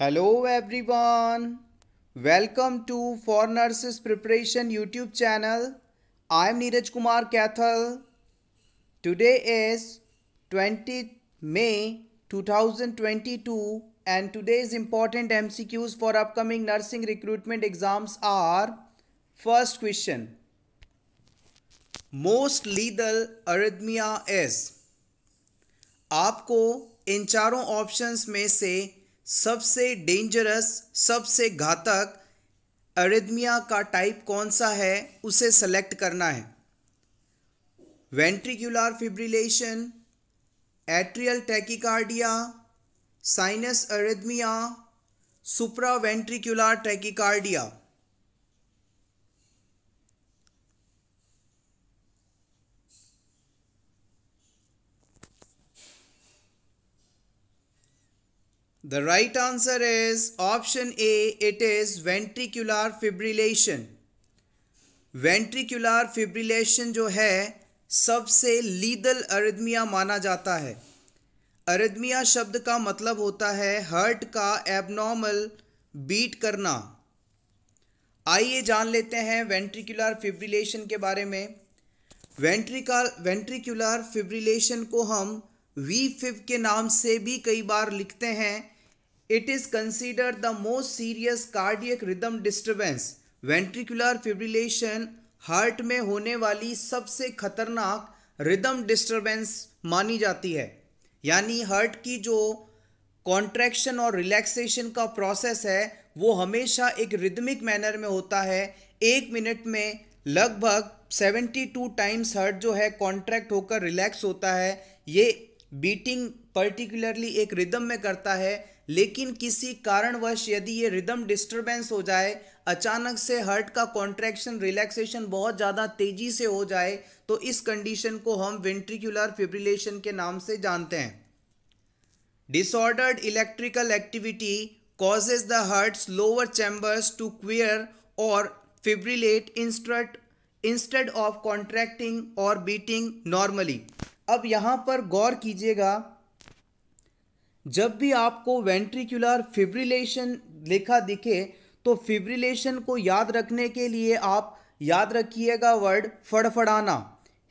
Hello everyone welcome to for nurses preparation YouTube channel I am Neeraj Kumar Kaithal today is twenty May 2022 and today is important MCQs for upcoming nursing recruitment exams our first question most lethal arrhythmia is आपको इन चारों options में से सबसे dangerous सबसे घातक अरेदमिया का type कौन सा है उसे सेलेक्ट करना है ventricular fibrillation atrial tachycardia sinus arrhythmia supraventricular tachycardia The right answer is option A. It is ventricular fibrillation. Ventricular fibrillation जो है सबसे lethal arrhythmia माना जाता है Arrhythmia शब्द का मतलब होता है heart का abnormal beat करना आइए जान लेते हैं ventricular fibrillation के बारे में वेंट्रिकल वेंट्रिकुलर फिब्रिलेशन को हम वी फिव के नाम से भी कई बार लिखते हैं it is considered the most serious cardiac rhythm disturbance ventricular fibrillation heart में होने वाली सबसे खतरनाक रिदम डिस्टर्बेंस मानी जाती है यानी हार्ट की जो कॉन्ट्रैक्शन और रिलैक्सेशन का प्रोसेस है वो हमेशा एक रिदमिक मैनर में होता है एक मिनट में लगभग सेवेंटी टू टाइम्स हर्ट जो है कॉन्ट्रैक्ट होकर रिलैक्स होता है ये बीटिंग पर्टिकुलरली एक रिदम में करता है लेकिन किसी कारणवश यदि ये रिदम डिस्टरबेंस हो जाए अचानक से हर्ट का कॉन्ट्रैक्शन रिलैक्सेशन बहुत ज़्यादा तेज़ी से हो जाए तो इस कंडीशन को हम वेंट्रिकुलर फिब्रिलेशन के नाम से जानते हैं disordered electrical activity causes the heart's lower chambers to quiver or fibrillate inst instead of contracting और बीटिंग नॉर्मली अब यहाँ पर गौर कीजिएगा जब भी आपको वेंट्रिकुलर फिब्रिलेशन लिखा दिखे तो फिब्रिलेशन को याद रखने के लिए आप याद रखिएगा वर्ड फड़फड़ाना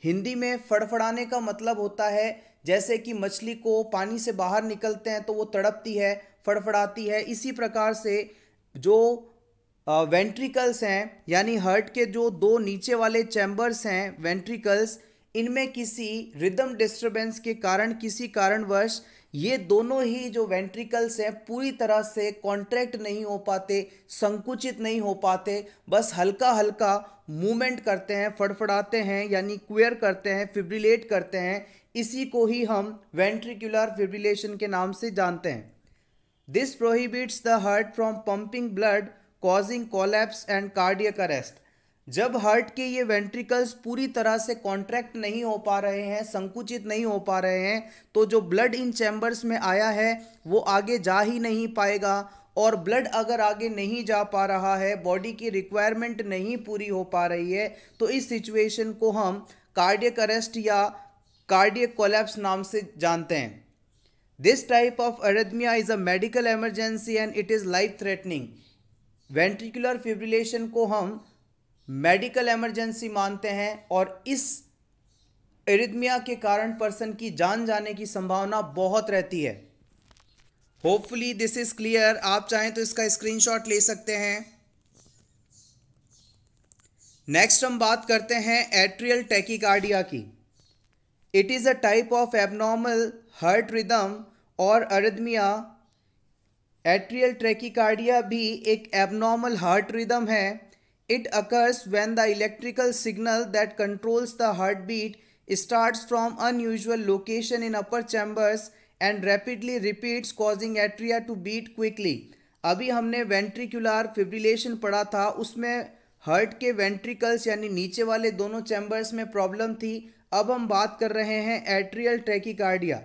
हिंदी में फड़फड़ाने का मतलब होता है जैसे कि मछली को पानी से बाहर निकलते हैं तो वो तड़पती है फड़फड़ाती है इसी प्रकार से जो वेंट्रिकल्स हैं यानी हर्ट के जो दो नीचे वाले चैम्बर्स हैं वेंट्रिकल्स इनमें किसी रिदम डिस्टरबेंस के कारण किसी कारणवश ये दोनों ही जो वेंट्रिकल्स हैं पूरी तरह से कॉन्ट्रैक्ट नहीं हो पाते संकुचित नहीं हो पाते बस हल्का हल्का मूवमेंट करते हैं फड़फड़ाते हैं यानी क्वेयर करते हैं फिब्रिलेट करते हैं इसी को ही हम वेंट्रिकुलर फिब्रिलेशन के नाम से जानते हैं this prohibits the heart from pumping blood causing collapse and cardiac arrest जब हार्ट के ये वेंट्रिकल्स पूरी तरह से कॉन्ट्रैक्ट नहीं हो पा रहे हैं संकुचित नहीं हो पा रहे हैं तो जो ब्लड इन चैम्बर्स में आया है वो आगे जा ही नहीं पाएगा और ब्लड अगर आगे नहीं जा पा रहा है बॉडी की रिक्वायरमेंट नहीं पूरी हो पा रही है तो इस सिचुएशन को हम कार्डियक अरेस्ट या कार्डियक कोलैप्स नाम से जानते हैं this type of arrhythmia is a medical emergency and it is life threatening ventricular fibrillation को हम मेडिकल इमरजेंसी मानते हैं और इस एरिदमिया के कारण पर्सन की जान जाने की संभावना बहुत रहती है होपफुली दिस इज़ क्लियर आप चाहें तो इसका स्क्रीनशॉट ले सकते हैं नेक्स्ट हम बात करते हैं एट्रियल टैकीकार्डिया की it is a type of abnormal heart rhythm or arrhythmia atrial tachycardia भी एक एबनॉर्मल हार्ट रिदम है it occurs when the electrical signal that controls the heart beat start from unusual location in upper chambers and rapidly repeats causing atria to beat quickly अभी हमने ventricular fibrillation पढ़ा था उसमें hurt के ventricles यानी नीचे वाले दोनों चैम्बर्स में प्रॉब्लम थी अब हम बात कर रहे हैं एट्रियल ट्रैकिकार्डिया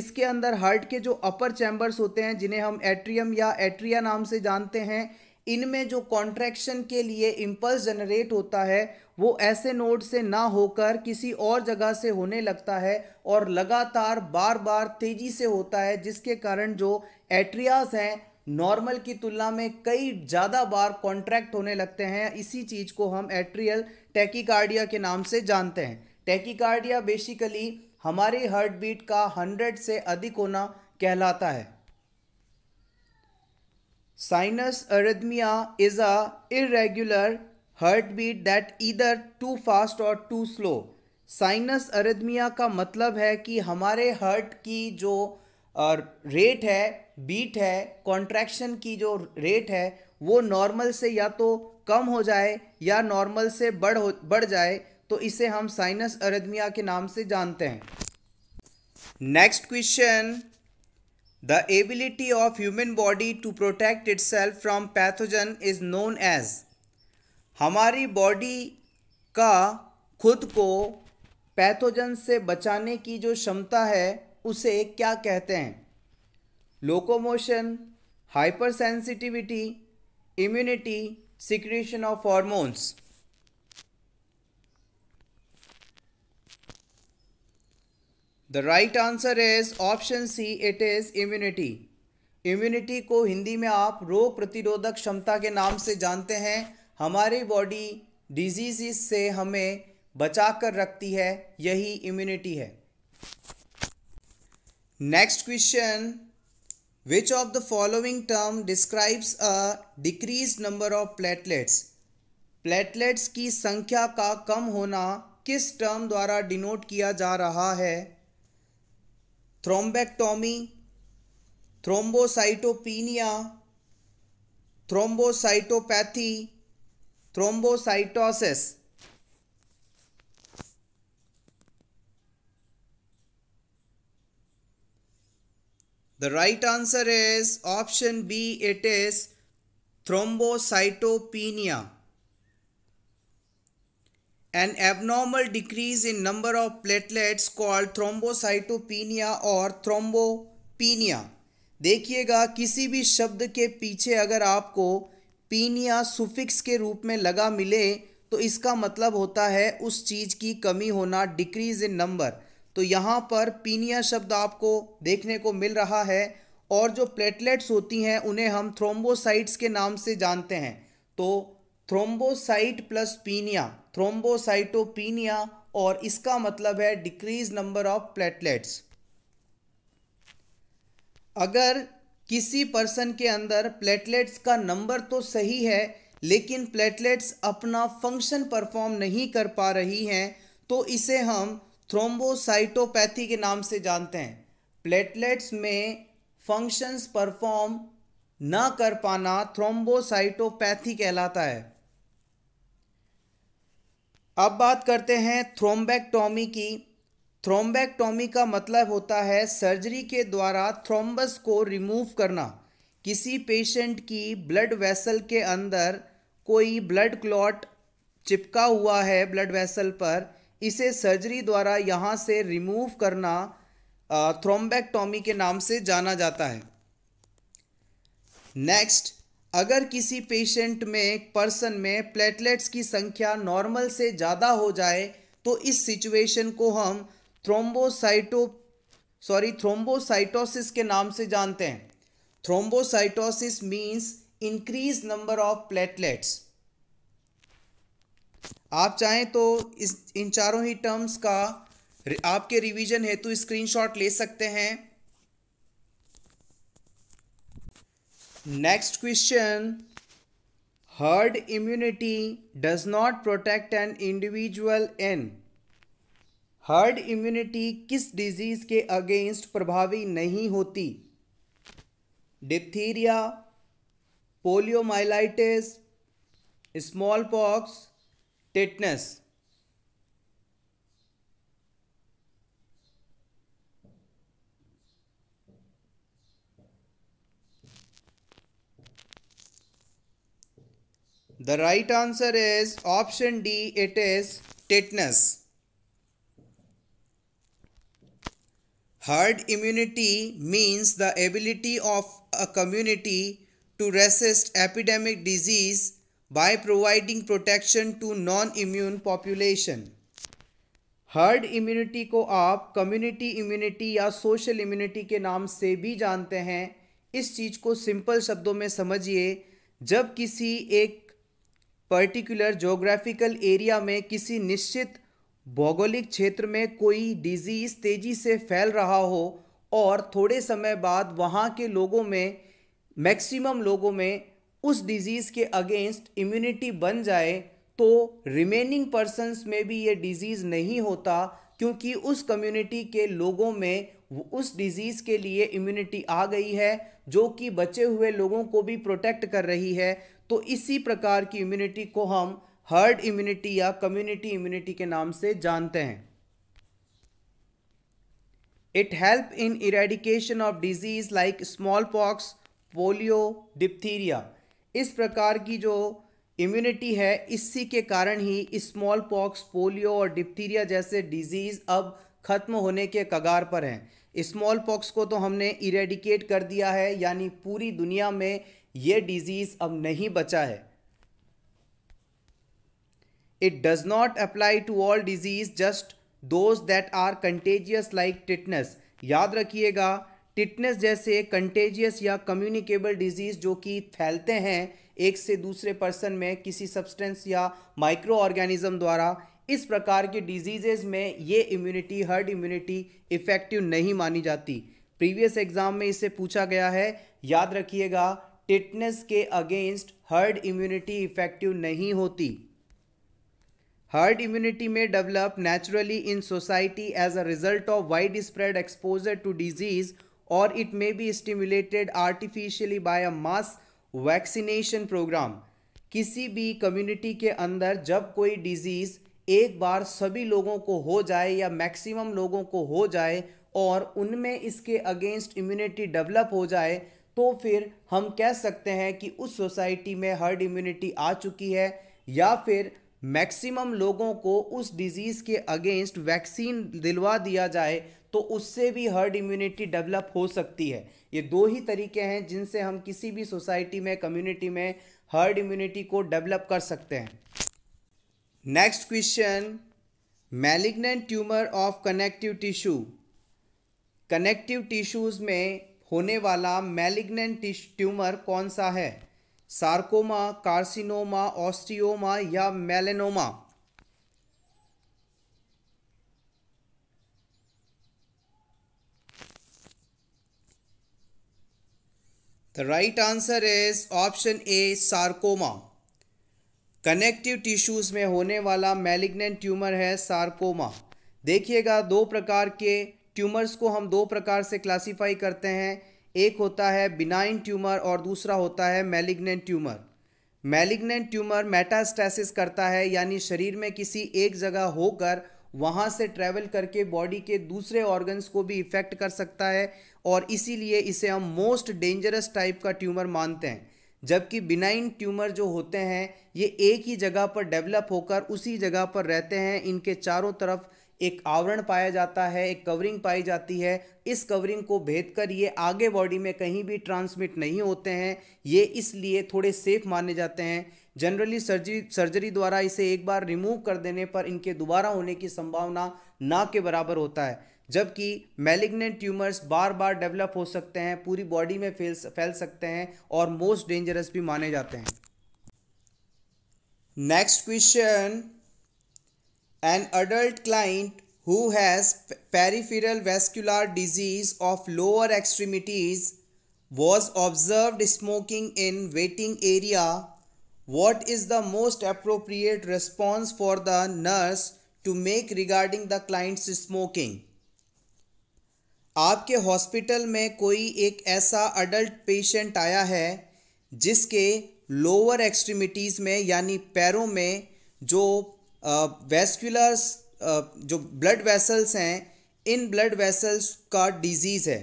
इसके अंदर हर्ट के जो अपर चैम्बर्स होते हैं जिन्हें हम एट्रियम या एट्रिया नाम से जानते हैं इनमें जो कॉन्ट्रैक्शन के लिए इम्पल्स जनरेट होता है वो ऐसे नोड से ना होकर किसी और जगह से होने लगता है और लगातार बार बार तेज़ी से होता है जिसके कारण जो एट्रियाज हैं नॉर्मल की तुलना में कई ज़्यादा बार कॉन्ट्रैक्ट होने लगते हैं इसी चीज़ को हम एट्रियल टैकीकार्डिया के नाम से जानते हैं टैकीकार्डिया बेसिकली हमारी हार्ट बीट का हंड्रेड से अधिक होना कहलाता है sinus Sinus is a a heart beat that either too fast or too slow sinus arrhythmia का मतलब है कि हमारे हर्ट की जो रेट है बीट है कॉन्ट्रैक्शन की जो रेट है वो नॉर्मल से या तो कम हो जाए या नॉर्मल से बढ़ हो बढ़ जाए तो इसे हम साइनस अरदमिया के नाम से जानते हैं next question ability of human body to protect itself from pathogen is known as हमारी बॉडी का खुद को पैथोजन से बचाने की जो क्षमता है उसे क्या कहते हैं locomotion hyper sensitivity immunity secretion of hormones the right answer is option C it is immunity immunity को हिंदी में आप रोग प्रतिरोधक क्षमता के नाम से जानते हैं हमारी बॉडी डिजीज से हमें बचा कर रखती है यही इम्यूनिटी है next question which of the following term describes a decrease number of platelets platelets की संख्या का कम होना किस टर्म द्वारा डिनोट किया जा रहा है thrombectomy, thrombocytopenia, thrombocytopathy, thrombocytosis. The right answer is option B, it is thrombocytopenia. An abnormal decrease in number of platelets called thrombocytopenia or thrombopenia. देखिएगा किसी भी शब्द के पीछे अगर आपको पीनिया सुफिक्स के रूप में लगा मिले तो इसका मतलब होता है उस चीज़ की कमी होना डिक्रीज इन नंबर तो यहाँ पर पीनिया शब्द आपको देखने को मिल रहा है और जो प्लेटलेट्स होती हैं उन्हें हम थ्रोम्बोसाइट्स के नाम से जानते हैं तो थ्रोम्बोसाइट प्लस पीनिया थ्रोम्बोसाइटोपीनिया और इसका मतलब है डिक्रीज नंबर ऑफ प्लेटलेट्स अगर किसी पर्सन के अंदर प्लेटलेट्स का नंबर तो सही है लेकिन प्लेटलेट्स अपना फंक्शन परफॉर्म नहीं कर पा रही हैं तो इसे हम थ्रोम्बोसाइटोपैथी के नाम से जानते हैं प्लेटलेट्स में फंक्शंस परफॉर्म ना कर पाना थ्रोम्बोसाइटोपैथी कहलाता है अब बात करते हैं थ्रोम्बेक्टोमी की थ्रोम्बेक्टोमी का मतलब होता है सर्जरी के द्वारा थ्रोम्बस को रिमूव करना किसी पेशेंट की ब्लड वेसल के अंदर कोई ब्लड क्लॉट चिपका हुआ है ब्लड वेसल पर इसे सर्जरी द्वारा यहाँ से रिमूव करना थ्रोम्बेक्टोमी के नाम से जाना जाता है नेक्स्ट अगर किसी पेशेंट में पर्सन में प्लेटलेट्स की संख्या नॉर्मल से ज़्यादा हो जाए तो इस सिचुएशन को हम थ्रोम्बोसाइटो सॉरी थ्रोम्बोसाइटोसिस के नाम से जानते हैं thrombocytosis means increase number of platelets आप चाहें तो इस इन चारों ही टर्म्स का आपके रिवीजन हेतु स्क्रीनशॉट ले सकते हैं next question herd immunity does not protect an individual in herd immunity किस डिजीज के अगेंस्ट प्रभावी नहीं होती diphtheria poliomyelitis small pox tetanus The right answer is option D. It is tetanus. Herd immunity means the ability of a community to resist epidemic disease by providing protection to non-immune population. Herd immunity को आप community immunity या social immunity के नाम से भी जानते हैं इस चीज़ को सिंपल शब्दों में समझिए जब किसी एक पर्टिकुलर जोग्राफिकल एरिया में किसी निश्चित भौगोलिक क्षेत्र में कोई डिजीज़ तेज़ी से फैल रहा हो और थोड़े समय बाद वहाँ के लोगों में मैक्सिमम लोगों में उस डिज़ीज़ के अगेंस्ट इम्यूनिटी बन जाए तो रिमेनिंग पर्सनस में भी ये डिज़ीज़ नहीं होता क्योंकि उस कम्युनिटी के लोगों में उस डिज़ीज़ के लिए इम्यूनिटी आ गई है जो कि बचे हुए लोगों को भी प्रोटेक्ट कर रही है तो इसी प्रकार की इम्यूनिटी को हम हर्ड इम्यूनिटी या कम्युनिटी इम्यूनिटी के नाम से जानते हैं it help in eradication of disease like small pox polio diphtheria इस प्रकार की जो इम्यूनिटी है इसी के कारण ही स्मॉल पॉक्स पोलियो और डिप्थीरिया जैसे डिजीज़ अब ख़त्म होने के कगार पर हैं स्मॉल पॉक्स को तो हमने इरेडिकेट कर दिया है यानी पूरी दुनिया में ये डिजीज़ अब नहीं बचा है it does not apply to all disease just those that are contagious like tetanus याद रखिएगा टिटनेस जैसे कंटेजियस या कम्युनिकेबल डिजीज़ जो कि फैलते हैं एक से दूसरे पर्सन में किसी सब्सटेंस या माइक्रो ऑर्गेनिज्म द्वारा इस प्रकार के डिजीज़ेज में ये इम्यूनिटी हर्ड इम्यूनिटी इफ़ेक्टिव नहीं मानी जाती प्रीवियस एग्ज़ाम में इसे पूछा गया है याद रखिएगा टिटनेस के अगेंस्ट हर्ड इम्यूनिटी इफेक्टिव नहीं होती हर्ड इम्यूनिटी में develop naturally in society as a result of wide spread exposure to disease और it may be stimulated artificially by a mass vaccination program किसी भी कम्युनिटी के अंदर जब कोई डिजीज़ एक बार सभी लोगों को हो जाए या मैक्सिमम लोगों को हो जाए और उनमें इसके अगेंस्ट इम्यूनिटी डेवलप हो जाए तो फिर हम कह सकते हैं कि उस सोसाइटी में हर्ड इम्यूनिटी आ चुकी है या फिर मैक्सिमम लोगों को उस डिजीज़ के अगेंस्ट वैक्सीन दिलवा दिया जाए तो उससे भी हर्ड इम्यूनिटी डेवलप हो सकती है ये दो ही तरीके हैं जिनसे हम किसी भी सोसाइटी में कम्युनिटी में हर्ड इम्यूनिटी को डेवलप कर सकते हैं next question malignant tumour of connective tissue connective tissues में होने वाला मैलिग्नेंट ट्यूमर कौन सा है सार्कोमा कार्सिनोमा ऑस्टियोमा या melanoma the right answer is option A sarcoma connective tissues में होने वाला मैलिग्नेंट ट्यूमर है सार्कोमा देखिएगा दो प्रकार के ट्यूमर्स को हम दो प्रकार से क्लासीफाई करते हैं एक होता है बिनाइन ट्यूमर और दूसरा होता है malignant tumour malignant tumour metastasis करता है यानी शरीर में किसी एक जगह होकर वहाँ से ट्रैवल करके बॉडी के दूसरे ऑर्गन्स को भी इफ़ेक्ट कर सकता है और इसीलिए इसे हम मोस्ट डेंजरस टाइप का ट्यूमर मानते हैं जबकि बिनाइन ट्यूमर जो होते हैं ये एक ही जगह पर डेवलप होकर उसी जगह पर रहते हैं इनके चारों तरफ एक आवरण पाया जाता है एक कवरिंग पाई जाती है इस कवरिंग को भेद कर ये आगे बॉडी में कहीं भी ट्रांसमिट नहीं होते हैं ये इसलिए थोड़े सेफ माने जाते हैं जनरली सर्जरी सर्जरी द्वारा इसे एक बार रिमूव कर देने पर इनके दोबारा होने की संभावना ना के बराबर होता है जबकि मेलिग्नेंट ट्यूमर्स बार बार डेवलप हो सकते हैं पूरी बॉडी में फैल फैल सकते हैं और मोस्ट डेंजरस भी माने जाते हैं next question an adult client who has peripheral vascular disease of lower extremities was observed smoking in waiting area what is the most appropriate response for the nurse to make regarding the client's smoking आपके hospital में कोई एक ऐसा adult patient आया है जिसके lower extremities में यानी पैरों में जो वेस्कुलर जो ब्लड वेसल्स हैं इन ब्लड वेसल्स का डिजीज़ है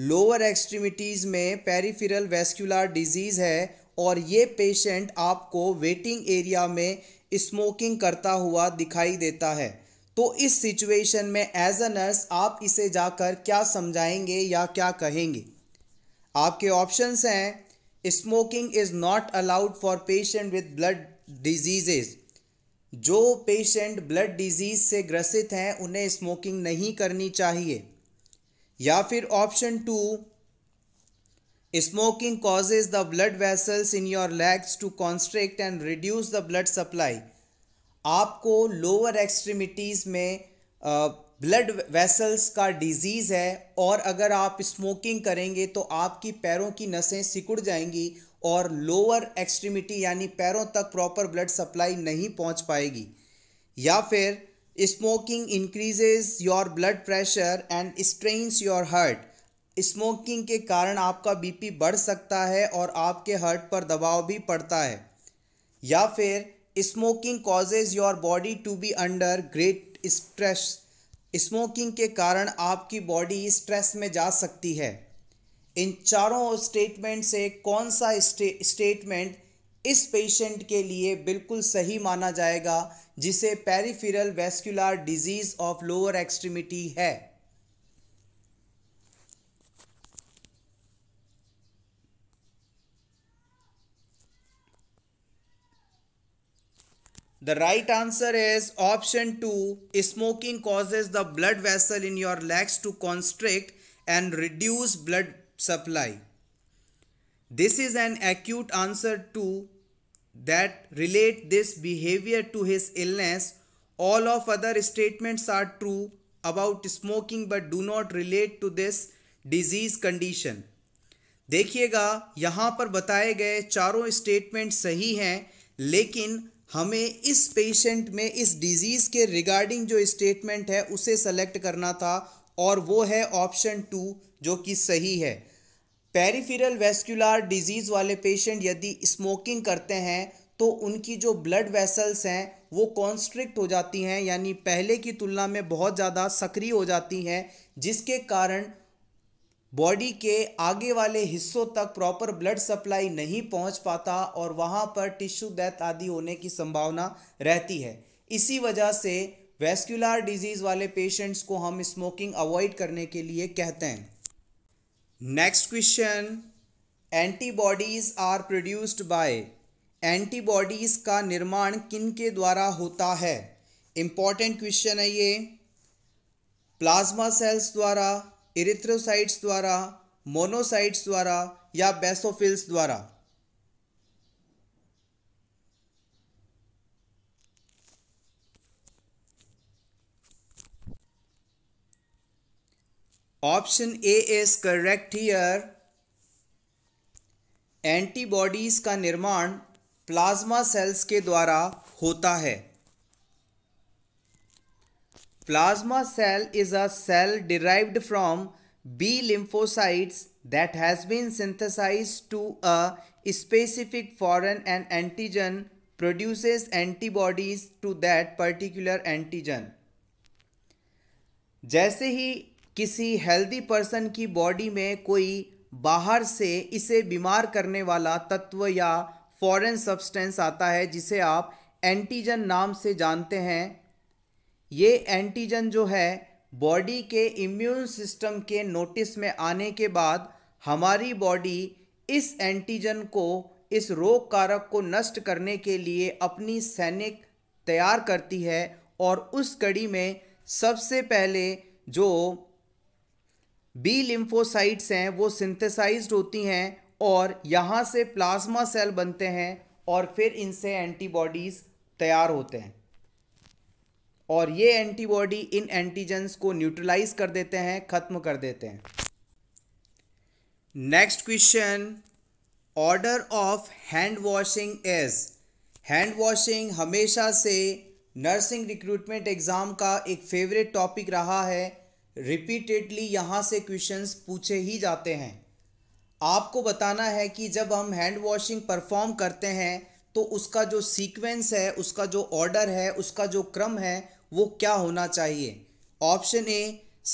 लोअर एक्सट्रीमिटीज़ में पेरीफिरल वेस्कुलर डिजीज़ है और ये पेशेंट आपको वेटिंग एरिया में स्मोकिंग करता हुआ दिखाई देता है तो इस सिचुएशन में एज अ नर्स आप इसे जाकर क्या समझाएंगे या क्या कहेंगे आपके ऑप्शंस हैं smoking is not allowed for patient with blood diseases जो पेशेंट ब्लड डिजीज से ग्रसित हैं उन्हें स्मोकिंग नहीं करनी चाहिए या फिर option two smoking causes the blood vessels in your legs to constrict and reduce the blood supply आपको लोअर एक्सट्रीमिटीज़ में ब्लड वेसल्स का डिजीज़ है और अगर आप स्मोकिंग करेंगे तो आपकी पैरों की नसें सिकुड़ जाएंगी और लोअर एक्सट्रीमिटी यानी पैरों तक प्रॉपर ब्लड सप्लाई नहीं पहुंच पाएगी या फिर smoking increases your blood pressure and strains your heart smoking के कारण आपका बीपी बढ़ सकता है और आपके हार्ट पर दबाव भी पड़ता है या फिर smoking causes your body to be under great stress smoking के कारण आपकी बॉडी स्ट्रेस में जा सकती है इन चारों स्टेटमेंट से कौन सा स्टेटमेंट इस पेशेंट के लिए बिल्कुल सही माना जाएगा जिसे peripheral vascular disease of lower extremity है the right answer is option two smoking causes the blood vessel in your legs to constrict and reduce blood supply. This is an acute answer to that relate this behavior to his illness. All of other statements are true about smoking but do not relate to this disease condition. देखिएगा यहाँ पर बताए गए चारों statement सही हैं लेकिन हमें इस पेशेंट में इस डिज़ीज़ के रिगार्डिंग जो स्टेटमेंट है उसे सेलेक्ट करना था और वो है ऑप्शन टू जो कि सही है पेरीफिरल वेस्क्यूलर डिजीज़ वाले पेशेंट यदि स्मोकिंग करते हैं तो उनकी जो ब्लड वेसल्स हैं वो कॉन्स्ट्रिक्ट हो जाती हैं यानी पहले की तुलना में बहुत ज़्यादा सक्रिय हो जाती हैं जिसके कारण बॉडी के आगे वाले हिस्सों तक प्रॉपर ब्लड सप्लाई नहीं पहुंच पाता और वहां पर टिश्यू डेथ आदि होने की संभावना रहती है इसी वजह से वेस्क्यूलर डिजीज़ वाले पेशेंट्स को हम स्मोकिंग अवॉइड करने के लिए कहते हैं next question antibodies are produced by antibodies का निर्माण किन के द्वारा होता है इंपॉर्टेंट क्वेश्चन है ये प्लाज्मा सेल्स द्वारा इरिथ्रोसाइट्स द्वारा मोनोसाइट्स द्वारा या बेसोफिल्स द्वारा option A is correct here antibodies का निर्माण प्लाज्मा सेल्स के द्वारा होता है plasma cell is a cell derived from B lymphocytes that has been synthesise to a specific foreign and antigen produces antibodies to that particular antigen जैसे ही किसी healthy person की बॉडी में कोई बाहर से इसे बीमार करने वाला तत्व या फॉरेन सब्सटेंस आता है जिसे आप एंटीजन नाम से जानते हैं ये एंटीजन जो है बॉडी के इम्यून सिस्टम के नोटिस में आने के बाद हमारी बॉडी इस एंटीजन को इस रोग कारक को नष्ट करने के लिए अपनी सैनिक तैयार करती है और उस कड़ी में सबसे पहले जो बी लिम्फोसाइट्स हैं वो सिंथेसाइज्ड होती हैं और यहाँ से प्लाज्मा सेल बनते हैं और फिर इनसे एंटीबॉडीज़ तैयार होते हैं और ये एंटीबॉडी इन एंटीजेंस को न्यूट्रलाइज कर देते हैं ख़त्म कर देते हैं next question order of hand washing is hand washing हमेशा से नर्सिंग रिक्रूटमेंट एग्ज़ाम का एक फेवरेट टॉपिक रहा है रिपीटेडली यहाँ से क्वेश्चंस पूछे ही जाते हैं आपको बताना है कि जब हम हैंड वॉशिंग परफॉर्म करते हैं तो उसका जो सीक्वेंस है उसका जो ऑर्डर है उसका जो क्रम है वो क्या होना चाहिए ऑप्शन ए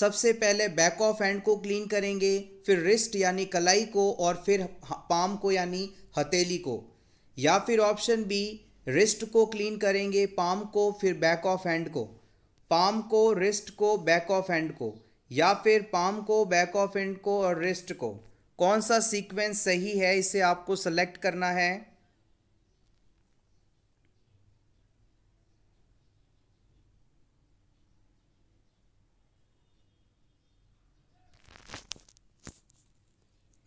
सबसे पहले बैक ऑफ हैंड को क्लीन करेंगे फिर रिस्ट यानी कलाई को और फिर पाम को यानी हथेली को या फिर ऑप्शन बी रिस्ट को क्लीन करेंगे पाम को फिर बैक ऑफ हैंड को पाम को रिस्ट को बैक ऑफ हैंड को या फिर पाम को बैक ऑफ हैंड को और रिस्ट को कौन सा सीक्वेंस सही है इसे आपको सेलेक्ट करना है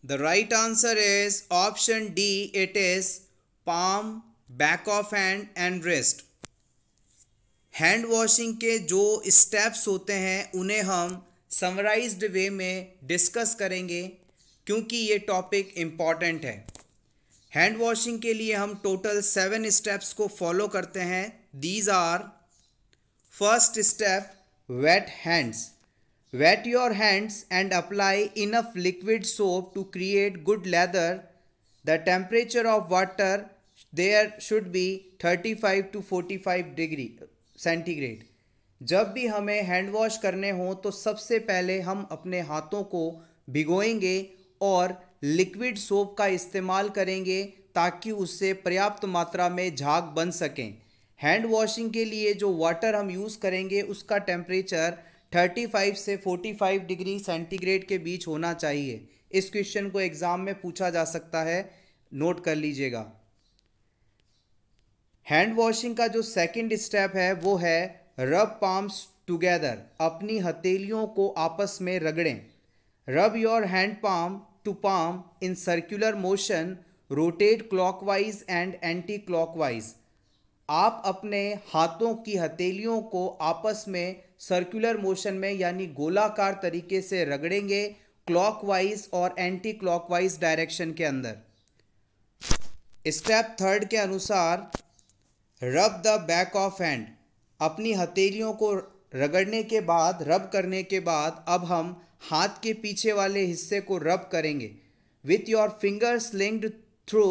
the right answer is option D it is palm back of hand and wrist hand washing के जो स्टेप्स होते हैं उन्हें हम समराइज वे में डिस्कस करेंगे क्योंकि ये टॉपिक इम्पॉर्टेंट है हैंड वॉशिंग के लिए हम टोटल सेवन स्टेप्स को फॉलो करते हैं these are first step wet hands wet your hands and apply enough liquid soap to create good lather the temperature of water there should be thirty five to forty five degree centigrade जब भी हमें hand wash करने हों तो सबसे पहले हम अपने हाथों को भिगोएंगे और लिक्विड सोप का इस्तेमाल करेंगे ताकि उससे पर्याप्त मात्रा में झाग बन सकें हैंड वॉशिंग के लिए जो वाटर हम यूज़ करेंगे उसका टेम्परेचर 35 से 45 डिग्री सेंटीग्रेड के बीच होना चाहिए इस क्वेश्चन को एग्ज़ाम में पूछा जा सकता है नोट कर लीजिएगा हैंड वॉशिंग का जो सेकंड स्टेप है वो है रब पाम्स टुगेदर अपनी हथेलियों को आपस में रगड़ें rub your hand palm to palm in circular motion rotate clockwise and anti clockwise आप अपने हाथों की हथेलियों को आपस में सर्कुलर मोशन में यानी गोलाकार तरीके से रगड़ेंगे क्लॉकवाइज और एंटी क्लॉकवाइज डायरेक्शन के अंदर स्टेप थर्ड के अनुसार रब द बैक ऑफ हैंड अपनी हथेलियों को रगड़ने के बाद रब करने के बाद अब हम हाथ के पीछे वाले हिस्से को रब करेंगे with your fingers linked through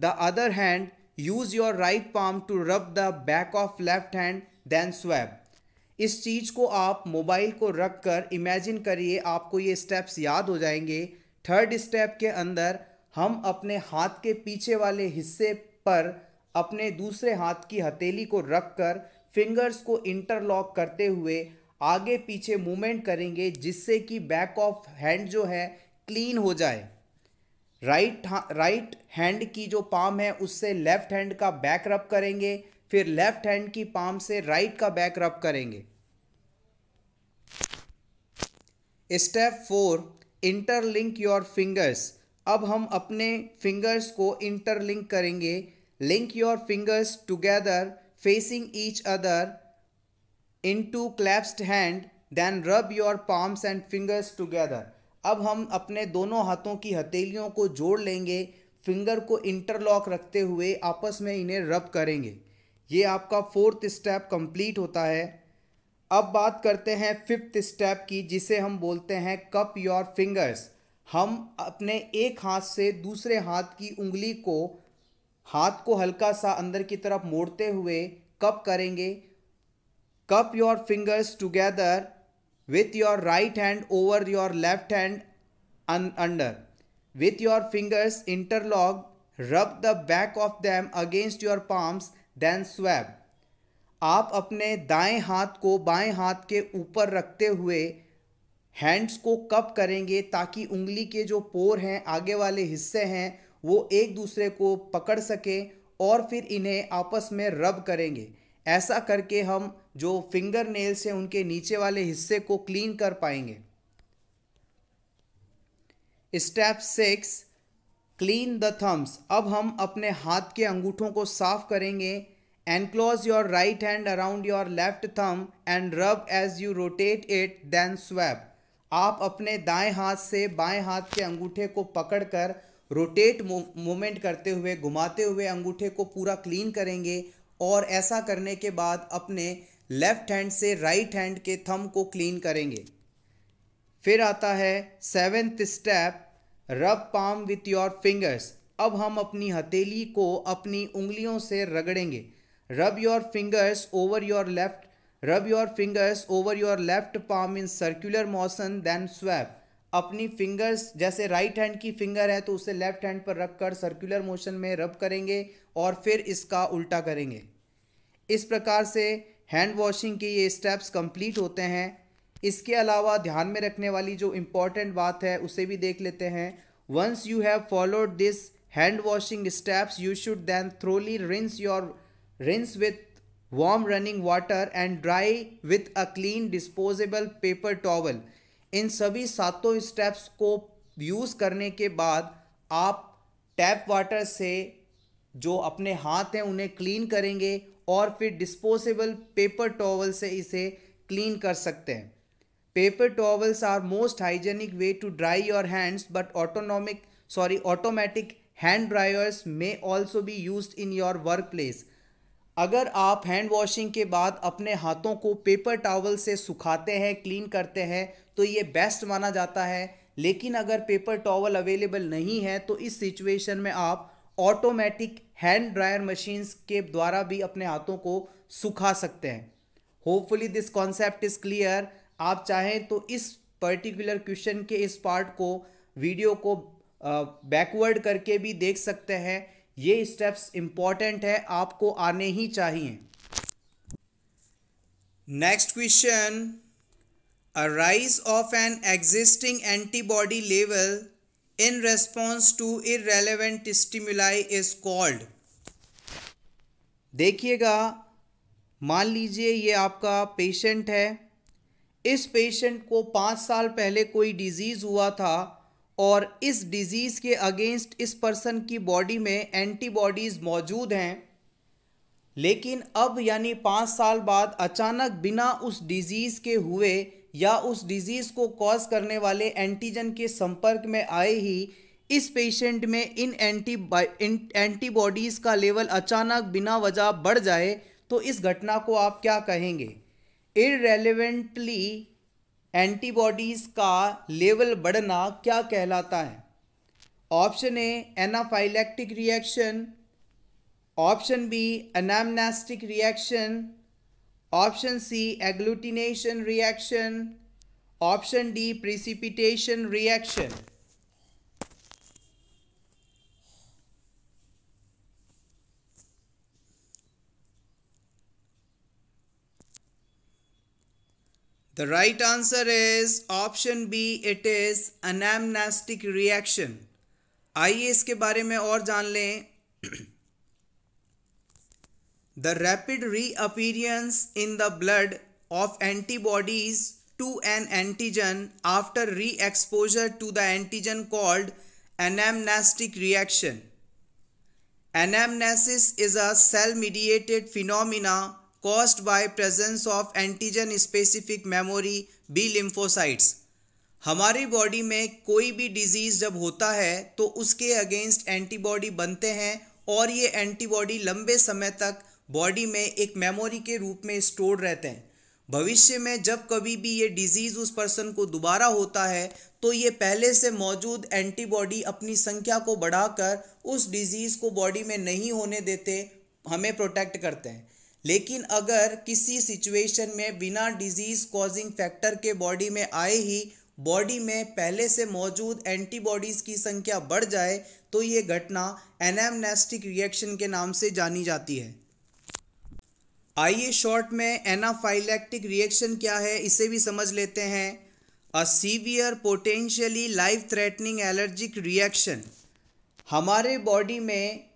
the other hand use your right palm to rub the back of left hand then swab इस चीज़ को आप मोबाइल को रख कर इमेजिन करिए आपको ये स्टेप्स याद हो जाएंगे थर्ड स्टेप के अंदर हम अपने हाथ के पीछे वाले हिस्से पर अपने दूसरे हाथ की हथेली को रखकर फिंगर्स को इंटरलॉक करते हुए आगे पीछे मूवमेंट करेंगे जिससे कि बैक ऑफ हैंड जो है क्लीन हो जाए राइट राइट हैंड की जो पाम है उससे लेफ्ट हैंड का बैक रब करेंगे फिर लेफ्ट हैंड की पाम से राइट का बैक रब करेंगे step four interlink your fingers अब हम अपने फिंगर्स को इंटरलिंक करेंगे Link your fingers together facing each other into clasped hand then rub your palms and fingers together. अब हम अपने दोनों हाथों की हथेलियों को जोड़ लेंगे फिंगर को इंटरलॉक रखते हुए आपस में इन्हें रब करेंगे ये आपका फोर्थ स्टेप कंप्लीट होता है अब बात करते हैं फिफ्थ स्टेप की जिसे हम बोलते हैं कप योर फिंगर्स हम अपने एक हाथ से दूसरे हाथ की उंगली को हाथ को हल्का सा अंदर की तरफ मोड़ते हुए कप करेंगे cup your fingers together with your right hand over your left hand under with your fingers interlock rub the back of them against your palms then swab आप अपने दाएं हाथ को बाएं हाथ के ऊपर रखते हुए हैंड्स को कप करेंगे ताकि उंगली के जो पोर हैं आगे वाले हिस्से हैं वो एक दूसरे को पकड़ सके और फिर इन्हें आपस में रब करेंगे ऐसा करके हम जो फिंगर नेल से उनके नीचे वाले हिस्से को क्लीन कर पाएंगे step six clean the thumbs अब हम अपने हाथ के अंगूठों को साफ करेंगे enclose your right hand around your left thumb and rub as you rotate it then swap आप अपने दाएं हाथ से बाएं हाथ के अंगूठे को पकड़कर रोटेट मोमेंट करते हुए घुमाते हुए अंगूठे को पूरा क्लीन करेंगे और ऐसा करने के बाद अपने लेफ्ट हैंड से राइट हैंड के थम को क्लीन करेंगे फिर आता है seventh step rub palm with your fingers अब हम अपनी हथेली को अपनी उंगलियों से रगड़ेंगे rub your fingers over your left rub your fingers over your left palm in circular motion then swap अपनी फिंगर्स जैसे राइट हैंड की फिंगर है तो उसे लेफ्ट हैंड पर रखकर सर्कुलर मोशन में रब करेंगे और फिर इसका उल्टा करेंगे इस प्रकार से हैंड वॉशिंग के ये स्टेप्स कंप्लीट होते हैं इसके अलावा ध्यान में रखने वाली जो इम्पॉर्टेंट बात है उसे भी देख लेते हैं once you have followed this hand washing steps you should then thoroughly rinse your rinse with warm running water and dry with a clean disposable paper towel इन सभी सातों स्टेप्स को यूज़ करने के बाद आप टैप वाटर से जो अपने हाथ हैं उन्हें क्लीन करेंगे और फिर डिस्पोजेबल पेपर टॉवल से इसे क्लीन कर सकते हैं paper towels are most hygienic way to dry your hands but autonomic sorry automatic hand dryers may also be use in your work place अगर आप हैंड वॉशिंग के बाद अपने हाथों को पेपर टावल से सुखाते हैं क्लीन करते हैं तो ये बेस्ट माना जाता है लेकिन अगर पेपर टॉवल अवेलेबल नहीं है तो इस सिचुएशन में आप ऑटोमेटिक हैंड ड्रायर मशीन्स के द्वारा भी अपने हाथों को सुखा सकते हैं hopefully this concept is clear आप चाहें तो इस पर्टिकुलर क्वेश्चन के इस पार्ट को वीडियो को बैकवर्ड करके भी देख सकते हैं ये स्टेप्स इंपॉर्टेंट है आपको आने ही चाहिए next question a rise of an existing antibody level in response to irrelevant stimuli is called देखिएगा मान लीजिए ये आपका पेशेंट है इस पेशेंट को पाँच साल पहले कोई डिजीज़ हुआ था और इस डिज़ीज़ के अगेंस्ट इस पर्सन की बॉडी में एंटीबॉडीज़ मौजूद हैं लेकिन अब यानी पाँच साल बाद अचानक बिना उस डिज़ीज़ के हुए या उस डिज़ीज़ को कॉज करने वाले एंटीजन के संपर्क में आए ही इस पेशेंट में इन एंटी एंटीबॉडीज़ का लेवल अचानक बिना वजह बढ़ जाए तो इस घटना को आप क्या कहेंगे इरेलीवेंटली एंटीबॉडीज़ का लेवल बढ़ना क्या कहलाता है option A anaphylactic reaction option B anamnestic reaction option C agglutination reaction option D precipitation reaction The right answer is option B it is anamnestic reaction. आइए इसके बारे में और जान लें the rapid reappearance in the blood of antibodies to an antigen after re exposure to the antigen called anamnestic reaction anamnesis is a cell mediated phenomena caused by presence of antigen specific memory B lymphocytes हमारी body में कोई भी disease जब होता है तो उसके against antibody बनते हैं और ये एंटीबॉडी लंबे समय तक बॉडी में एक मेमोरी के रूप में स्टोर रहते हैं भविष्य में जब कभी भी ये डिजीज़ उस पर्सन को दोबारा होता है तो ये पहले से मौजूद एंटीबॉडी अपनी संख्या को बढ़ाकर उस डिज़ीज़ को बॉडी में नहीं होने देते हमें प्रोटेक्ट करते हैं लेकिन अगर किसी सिचुएशन में बिना डिजीज़ कॉजिंग फैक्टर के बॉडी में आए ही बॉडी में पहले से मौजूद एंटीबॉडीज़ की संख्या बढ़ जाए तो ये घटना एनामनेस्टिक रिएक्शन के नाम से जानी जाती है आइए शॉर्ट में एनाफाइलैक्टिक रिएक्शन क्या है इसे भी समझ लेते हैं a severe potentially life threatening allergic reaction हमारे बॉडी में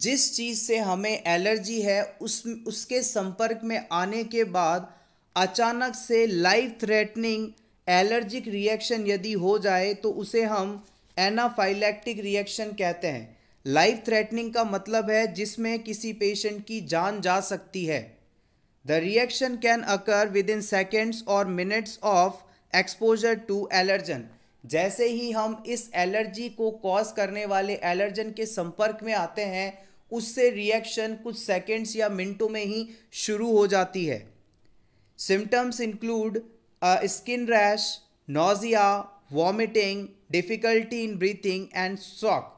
जिस चीज़ से हमें एलर्जी है उस उसके संपर्क में आने के बाद अचानक से लाइफ थ्रेटनिंग एलर्जिक रिएक्शन यदि हो जाए तो उसे हम एनाफाइलैक्टिक रिएक्शन कहते हैं लाइफ थ्रेटनिंग का मतलब है जिसमें किसी पेशेंट की जान जा सकती है the reaction can occur within seconds और minutes of exposure to allergen जैसे ही हम इस एलर्जी को कॉज करने वाले एलर्जन के संपर्क में आते हैं उससे रिएक्शन कुछ सेकेंड्स या मिनटों में ही शुरू हो जाती है symptoms include skin rash nausea vomiting difficulty in breathing and shock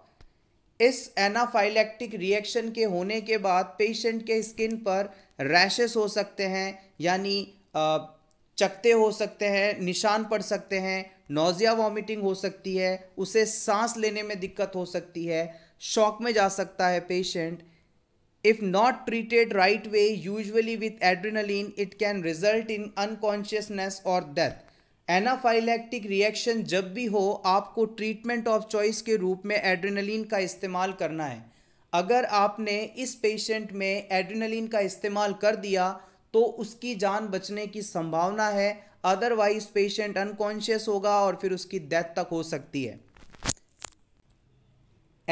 इस एनाफाइलेक्टिक रिएक्शन के होने के बाद पेशेंट के स्किन पर रैशेस हो सकते हैं यानी चकते हो सकते हैं निशान पड़ सकते हैं नोज़िया वॉमिटिंग हो सकती है उसे सांस लेने में दिक्कत हो सकती है शॉक में जा सकता है patient if not treated right way usually with adrenaline it can result in unconsciousness और डेथ एनाफाइलैक्टिक रिएक्शन जब भी हो आपको ट्रीटमेंट ऑफ चॉइस के रूप में एड्रेनलिन का इस्तेमाल करना है अगर आपने इस पेशेंट में एड्रीनलिन का इस्तेमाल कर दिया तो उसकी जान बचने की संभावना है अदरवाइज पेशेंट अनकॉन्शियस होगा और फिर उसकी डेथ तक हो सकती है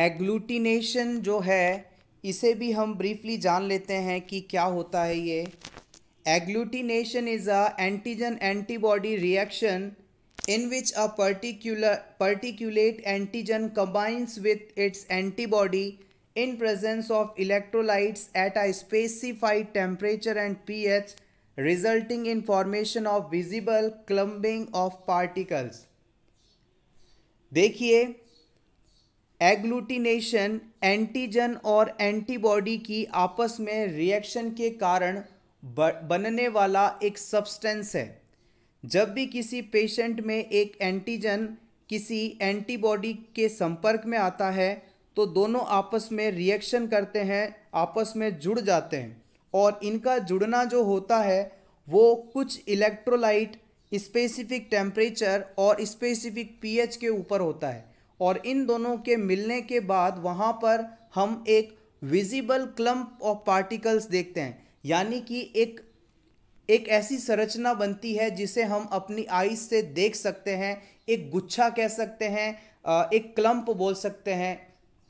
एग्लूटिनेशन जो है इसे भी हम ब्रीफली जान लेते हैं कि क्या होता है ये agglutination is a antigen antibody reaction in which a particular particulate antigen combines with its antibody in presence of electrolytes at a specified temperature and pH H resulting in formation of visible clumping of particles देखिए agglutination antigen और antibody की आपस में reaction के कारण बनने वाला एक सब्सटेंस है जब भी किसी पेशेंट में एक एंटीजन किसी एंटीबॉडी के संपर्क में आता है तो दोनों आपस में रिएक्शन करते हैं आपस में जुड़ जाते हैं और इनका जुड़ना जो होता है वो कुछ इलेक्ट्रोलाइट स्पेसिफिक टेम्परेचर और स्पेसिफिक पीएच के ऊपर होता है और इन दोनों के मिलने के बाद वहाँ पर हम एक विजिबल क्लम्प ऑफ पार्टिकल्स देखते हैं यानी कि एक एक ऐसी संरचना बनती है जिसे हम अपनी आइज से देख सकते हैं एक गुच्छा कह सकते हैं एक क्लम्प बोल सकते हैं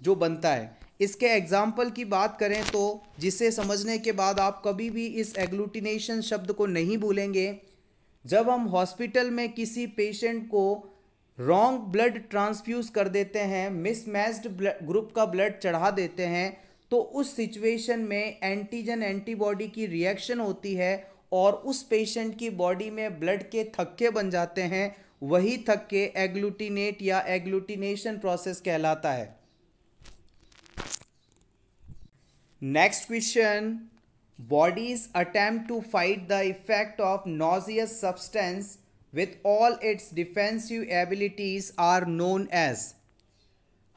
जो बनता है इसके एग्जाम्पल की बात करें तो जिसे समझने के बाद आप कभी भी इस एग्लूटिनेशन शब्द को नहीं भूलेंगे जब हम हॉस्पिटल में किसी पेशेंट को रॉन्ग ब्लड ट्रांसफ्यूज़ कर देते हैं मिसमैच्ड ग्रुप का ब्लड चढ़ा देते हैं तो उस सिचुएशन में एंटीजन एंटीबॉडी की रिएक्शन होती है और उस पेशेंट की बॉडी में ब्लड के थक्के बन जाते हैं वही थक्के एग्लूटिनेट या एग्लूटिनेशन प्रोसेस कहलाता है next question bodies attempt to fight the effect of noxious substance with all its defensive abilities are known as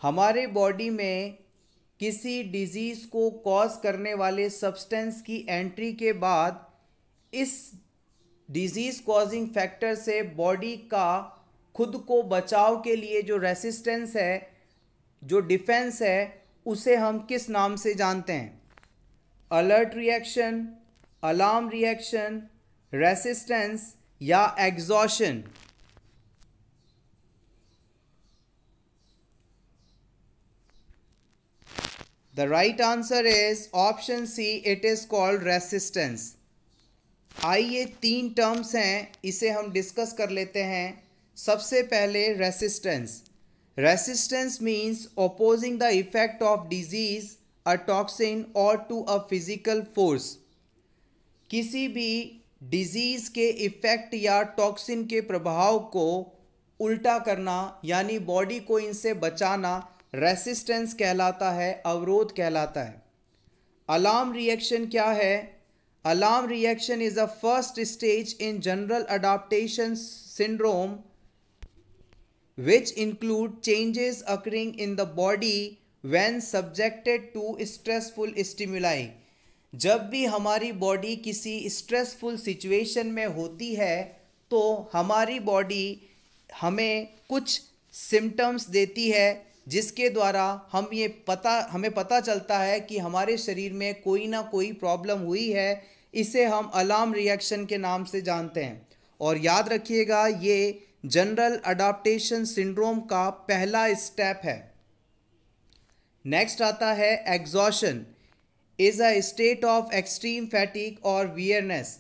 हमारे बॉडी में किसी डिजीज़ को कॉज करने वाले सब्सटेंस की एंट्री के बाद इस डिजीज़ कॉजिंग फैक्टर से बॉडी का खुद को बचाव के लिए जो रेसिस्टेंस है जो डिफेंस है उसे हम किस नाम से जानते हैं alert reaction alarm reaction resistance या exhaustion the right answer is option C it is called resistance आइए तीन टर्म्स हैं इसे हम डिस्कस कर लेते हैं सबसे पहले resistance Resistance means opposing the effect of disease, a toxin or to a physical force. किसी भी disease के effect या toxin के प्रभाव को उल्टा करना यानी body को इनसे बचाना resistance कहलाता है अवरोध कहलाता है alarm reaction क्या है alarm reaction is a first stage in general adaptation syndrome which include changes occurring in the body when subjected to stressful stimuli. जब भी हमारी बॉडी किसी स्ट्रेसफुल सिचुएशन में होती है तो हमारी बॉडी हमें कुछ सिम्टम्स देती है जिसके द्वारा हम ये पता हमें पता चलता है कि हमारे शरीर में कोई ना कोई प्रॉब्लम हुई है इसे हम अलार्म रिएक्शन के नाम से जानते हैं और याद रखिएगा ये जनरल अडाप्टेशन सिंड्रोम का पहला स्टेप है नेक्स्ट आता है exhaustion is a state of extreme fatigue और वियरनेस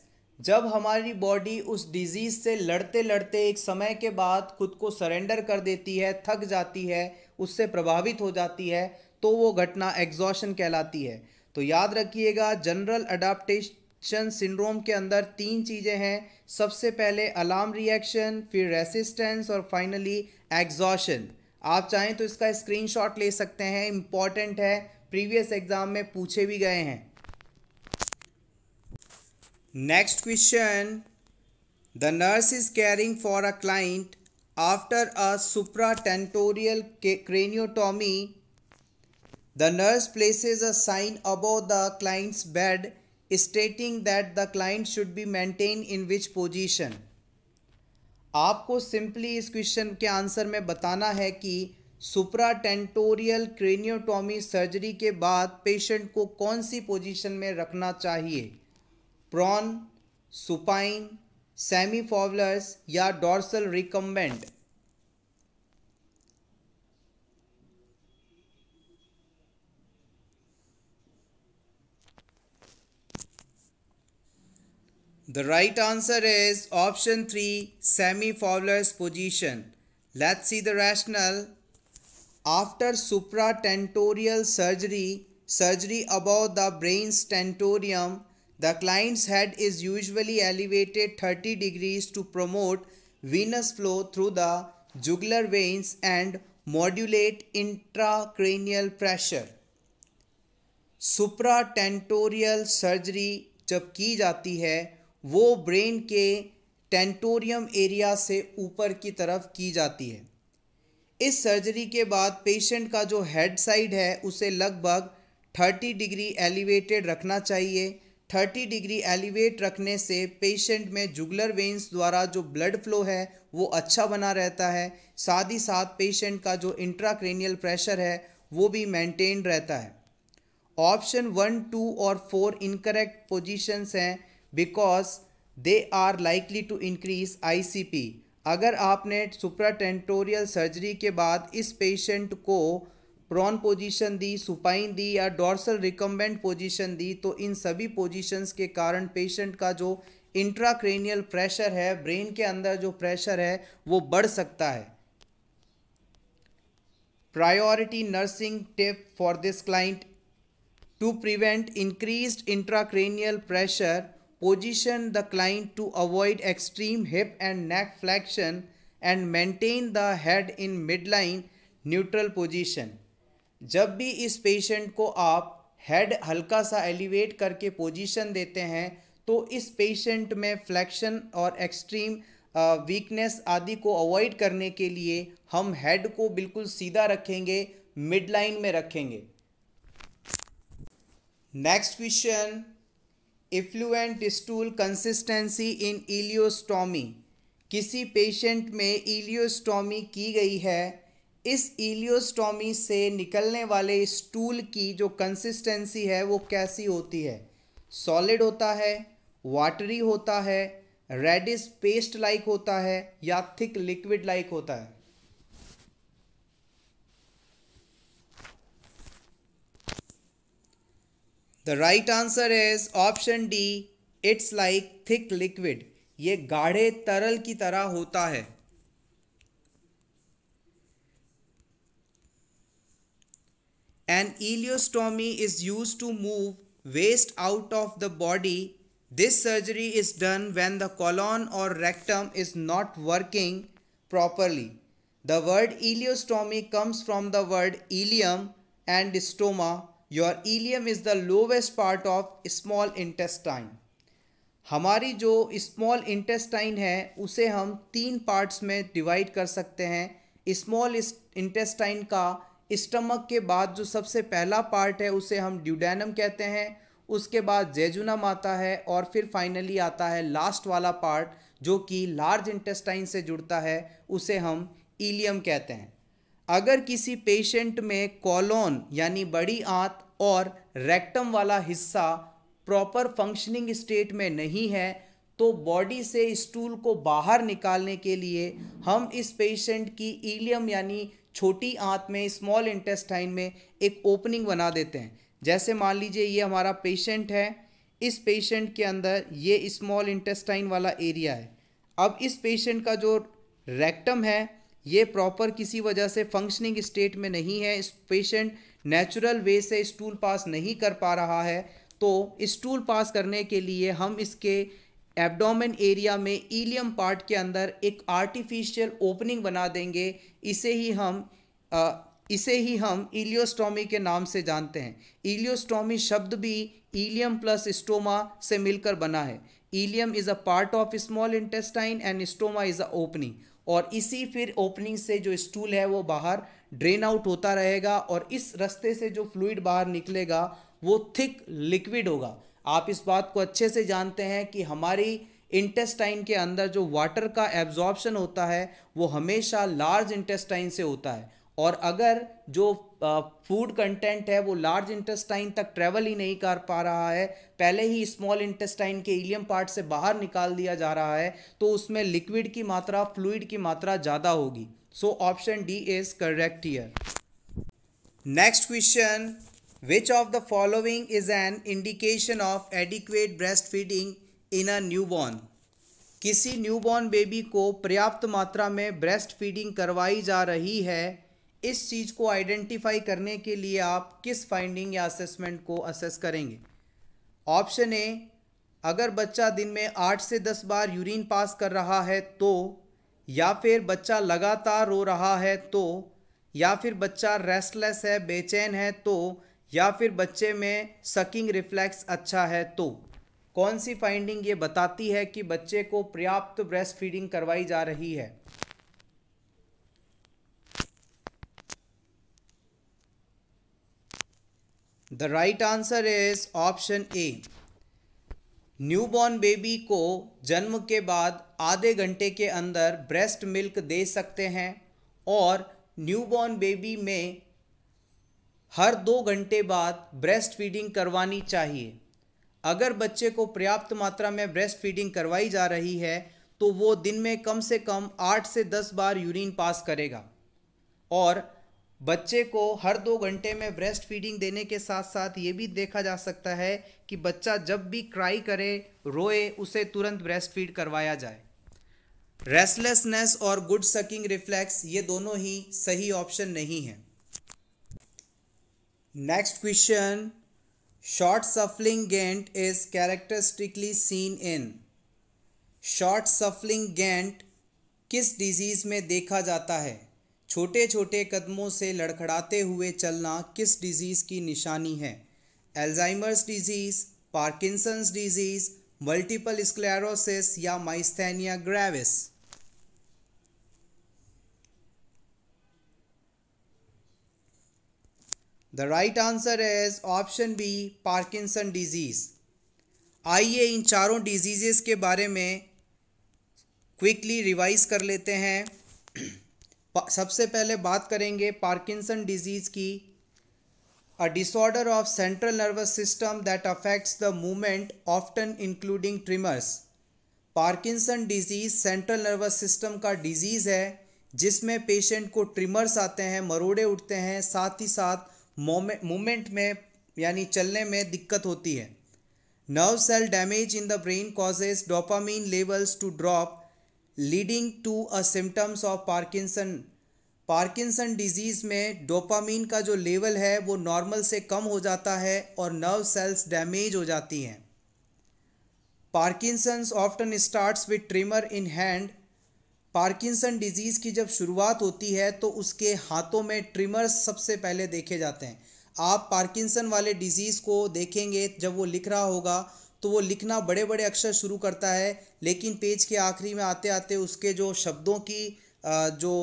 जब हमारी बॉडी उस डिज़ीज़ से लड़ते लड़ते एक समय के बाद खुद को सरेंडर कर देती है थक जाती है उससे प्रभावित हो जाती है तो वो घटना एग्जॉशन कहलाती है तो याद रखिएगा जनरल अडाप्टेशन रिएक्शन सिंड्रोम के अंदर तीन चीज़ें हैं सबसे पहले अलार्म रिएक्शन फिर रेसिस्टेंस और फाइनली एग्जॉशन आप चाहें तो इसका स्क्रीनशॉट ले सकते हैं इम्पॉर्टेंट है प्रीवियस एग्जाम में पूछे भी गए हैं next question the nurse is caring for a client after a tentorial craniotomy the nurse places a sign above the client's bed stating that the client should be maintain in which position आपको simply इस question के answer में बताना है कि सुप्राटेंटोरियल क्रेनियोटॉमी surgery के बाद patient को कौन सी पोजीशन में रखना चाहिए प्रॉन सुपाइन सेमी फॉवलर्स या dorsal recumbent The right answer is option 3 semi-Fowler's position. Let's see the rationale. After supratentorial surgery, surgery above the brain's tentorium, the client's head is usually elevated 30 degrees to promote venous flow through the jugular veins and modulate intracranial pressure. Supratentorial surgery जब की जाती है वो brain के tentorium area से ऊपर की तरफ की जाती है इस सर्जरी के बाद पेशेंट का जो हेड साइड है उसे लगभग 30 डिग्री एलिवेटेड रखना चाहिए 30 डिग्री एलिवेट रखने से पेशेंट में जुगलर वेंस द्वारा जो ब्लड फ्लो है वो अच्छा बना रहता है साथ ही साथ पेशेंट का जो इंट्राक्रेनियल प्रेशर है वो भी मेंटेन रहता है ऑप्शन वन टू और फोर इनकरेक्ट पोजीशंस हैं because they are likely to increase ICP अगर आपने सुप्राटेंटोरियल सर्जरी के बाद इस पेशेंट को प्रॉन पोजीशन दी सुपाइन दी या डॉर्सल रिकम्बेंट पोजीशन दी तो इन सभी पोजीशंस के कारण पेशेंट का जो इंट्राक्रेनियल प्रेशर है ब्रेन के अंदर जो प्रेशर है वो बढ़ सकता है priority nursing tip for this client to prevent increased intracranial pressure position the client to avoid extreme hip and neck flexion and maintain the head in midline neutral position जब भी इस patient को आप head हल्का सा elevate करके position देते हैं तो इस patient में flexion और extreme वीकनेस आदि को अवॉइड करने के लिए हम हेड को बिल्कुल सीधा रखेंगे मिड लाइन में रखेंगे next question effluent stool consistency in ileostomy किसी पेशेंट में इलियोस्टोमी की गई है इस इलियोस्टोमी से निकलने वाले स्टूल की जो कंसिस्टेंसी है वो कैसी होती है सॉलिड होता है वाटरी होता है रेडिस पेस्ट लाइक होता है या थिक लिक्विड लाइक होता है The right answer is option D. It's like thick liquid. ये गाढ़े तरल की तरह होता है An ileostomy is used to move waste out of the body. This surgery is done when the colon or rectum is not working properly. The word ileostomy comes from the word ileum and stoma, your ileum is the lowest part of small intestine हमारी जो small intestine है उसे हम तीन parts में divide कर सकते हैं स्मॉल इंटेस्टाइन का स्टमक के बाद जो सबसे पहला पार्ट है उसे हम ड्यूडेनम कहते हैं उसके बाद जेजुनम आता है और फिर फाइनली आता है लास्ट वाला पार्ट जो कि लार्ज इंटेस्टाइन से जुड़ता है उसे हम ईलियम कहते हैं अगर किसी पेशेंट में कॉलोन यानी बड़ी आंत और रेक्टम वाला हिस्सा प्रॉपर फंक्शनिंग स्टेट में नहीं है तो बॉडी से स्टूल को बाहर निकालने के लिए हम इस पेशेंट की ईलियम यानी छोटी आंत में स्मॉल इंटेस्टाइन में एक ओपनिंग बना देते हैं जैसे मान लीजिए ये हमारा पेशेंट है इस पेशेंट के अंदर ये स्मॉल इंटेस्टाइन वाला एरिया है अब इस पेशेंट का जो रेक्टम है ये प्रॉपर किसी वजह से फंक्शनिंग स्टेट में नहीं है इस पेशेंट नेचुरल वे से स्टूल पास नहीं कर पा रहा है तो स्टूल पास करने के लिए हम इसके एब्डोमेन एरिया में ईलियम पार्ट के अंदर एक आर्टिफिशियल ओपनिंग बना देंगे इसे ही हम आ, इसे ही हम इलियोस्टोमी के नाम से जानते हैं इलियोस्टोमी शब्द भी ईलियम प्लस स्टोमा से मिलकर बना है ileum is a part of small intestine and stoma is a opening और इसी फिर ओपनिंग से जो स्टूल है वो बाहर ड्रेन आउट होता रहेगा और इस रास्ते से जो फ्लूड बाहर निकलेगा वो थिक लिक्विड होगा आप इस बात को अच्छे से जानते हैं कि हमारी इंटेस्टाइन के अंदर जो वाटर का एब्जॉर्प्शन होता है वो हमेशा लार्ज इंटेस्टाइन से होता है और अगर जो फूड कंटेंट है वो लार्ज इंटेस्टाइन तक ट्रेवल ही नहीं कर पा रहा है पहले ही स्मॉल इंटेस्टाइन के इलियम पार्ट से बाहर निकाल दिया जा रहा है तो उसमें लिक्विड की मात्रा फ्लूइड की मात्रा ज़्यादा होगी so option D is correct here next question which of the following is an indication of adequate breast feeding in a newborn किसी न्यूबॉर्न बेबी को पर्याप्त मात्रा में ब्रेस्ट फीडिंग करवाई जा रही है इस चीज़ को आइडेंटिफाई करने के लिए आप किस फाइंडिंग या असेसमेंट को असेस करेंगे ऑप्शन ए अगर बच्चा दिन में आठ से दस बार यूरिन पास कर रहा है तो या फिर बच्चा लगातार रो रहा है तो या फिर बच्चा रेस्टलेस है बेचैन है तो या फिर बच्चे में सकिंग रिफ्लेक्स अच्छा है तो कौन सी फाइंडिंग ये बताती है कि बच्चे को पर्याप्त ब्रेस्ट फीडिंग करवाई जा रही है the right answer is option A newborn baby को जन्म के बाद आधे घंटे के अंदर ब्रेस्ट मिल्क दे सकते हैं और न्यूबॉर्न बेबी में हर दो घंटे बाद ब्रेस्ट फीडिंग करवानी चाहिए अगर बच्चे को पर्याप्त मात्रा में ब्रेस्ट फीडिंग करवाई जा रही है तो वो दिन में कम से कम आठ से दस बार यूरिन पास करेगा और बच्चे को हर दो घंटे में ब्रेस्ट फीडिंग देने के साथ साथ ये भी देखा जा सकता है कि बच्चा जब भी क्राई करे रोए उसे तुरंत ब्रेस्ट फीड करवाया जाए रेस्टलेसनेस और गुड सकिंग रिफ्लेक्स ये दोनों ही सही ऑप्शन नहीं है next question short shuffling gait is characteristically seen in short shuffling gait किस डिजीज़ में देखा जाता है छोटे छोटे कदमों से लड़खड़ाते हुए चलना किस डिज़ीज़ की निशानी है Alzheimer's disease Parkinson's disease multiple sclerosis या myasthenia gravis the right answer is option B Parkinson disease आइए इन चारों डिजीजेस के बारे में क्विकली रिवाइज कर लेते हैं सबसे पहले बात करेंगे पार्किंसन डिजीज़ की a disorder of central nervous system that affects the movement often including tremors Parkinson disease central nervous system का डिजीज़ है जिसमें पेशेंट को ट्रिमर्स आते हैं मरोड़े उठते हैं साथ ही साथ मूवमेंट में यानी चलने में दिक्कत होती है nerve cell damage in the brain causes dopamine levels to drop leading to a symptoms of Parkinson Parkinson disease में डोपामीन का जो लेवल है वो नॉर्मल से कम हो जाता है और नर्व सेल्स डैमेज हो जाती हैं Parkinson's often starts with tremor in hand Parkinson disease की जब शुरुआत होती है तो उसके हाथों में ट्रिमर्स सबसे पहले देखे जाते हैं आप पार्किंसन वाले डिजीज़ को देखेंगे जब वो लिख रहा होगा तो वो लिखना बड़े बड़े अक्षर शुरू करता है लेकिन पेज के आखिरी में आते आते उसके जो शब्दों की जो